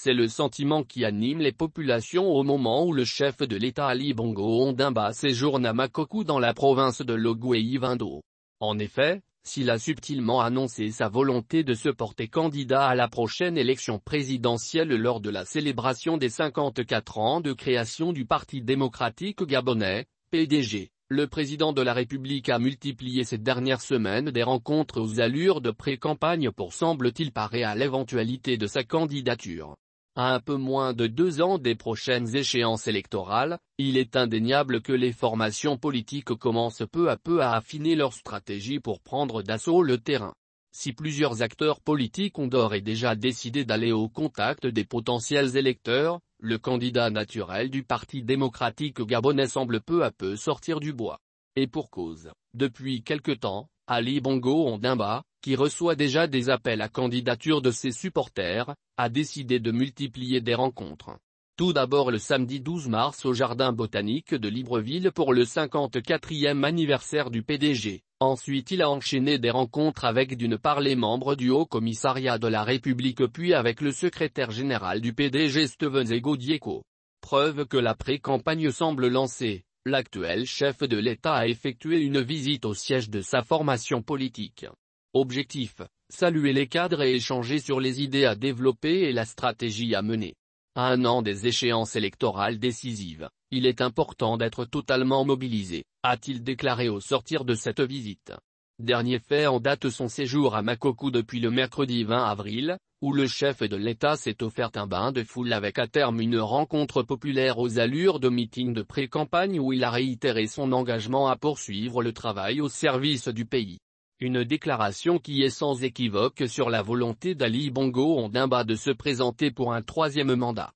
C'est le sentiment qui anime les populations au moment où le chef de l'État Ali Bongo Ondimba séjourne à Makoku dans la province de Ivindo. En effet, s'il a subtilement annoncé sa volonté de se porter candidat à la prochaine élection présidentielle lors de la célébration des 54 ans de création du Parti démocratique gabonais, PDG, le président de la République a multiplié ces dernières semaines des rencontres aux allures de pré-campagne pour semble-t-il parer à l'éventualité de sa candidature. À un peu moins de deux ans des prochaines échéances électorales, il est indéniable que les formations politiques commencent peu à peu à affiner leur stratégie pour prendre d'assaut le terrain. Si plusieurs acteurs politiques ont d'ores et déjà décidé d'aller au contact des potentiels électeurs, le candidat naturel du Parti démocratique gabonais semble peu à peu sortir du bois. Et pour cause, depuis quelque temps, Ali Bongo Ondimba, qui reçoit déjà des appels à candidature de ses supporters, a décidé de multiplier des rencontres. Tout d'abord le samedi 12 mars au Jardin botanique de Libreville pour le 54e anniversaire du PDG. Ensuite il a enchaîné des rencontres avec d'une part les membres du Haut Commissariat de la République puis avec le secrétaire général du PDG Steven Zegodieko. Preuve que la pré-campagne semble lancée, l'actuel chef de l'État a effectué une visite au siège de sa formation politique. Objectif. Saluer les cadres et échanger sur les idées à développer et la stratégie à mener. À un an des échéances électorales décisives, il est important d'être totalement mobilisé, a-t-il déclaré au sortir de cette visite. Dernier fait en date son séjour à Makoku depuis le mercredi 20 avril, où le chef de l'État s'est offert un bain de foule avec à terme une rencontre populaire aux allures de meeting de pré-campagne où il a réitéré son engagement à poursuivre le travail au service du pays. Une déclaration qui est sans équivoque sur la volonté d'Ali Bongo Ondimba de se présenter pour un troisième mandat.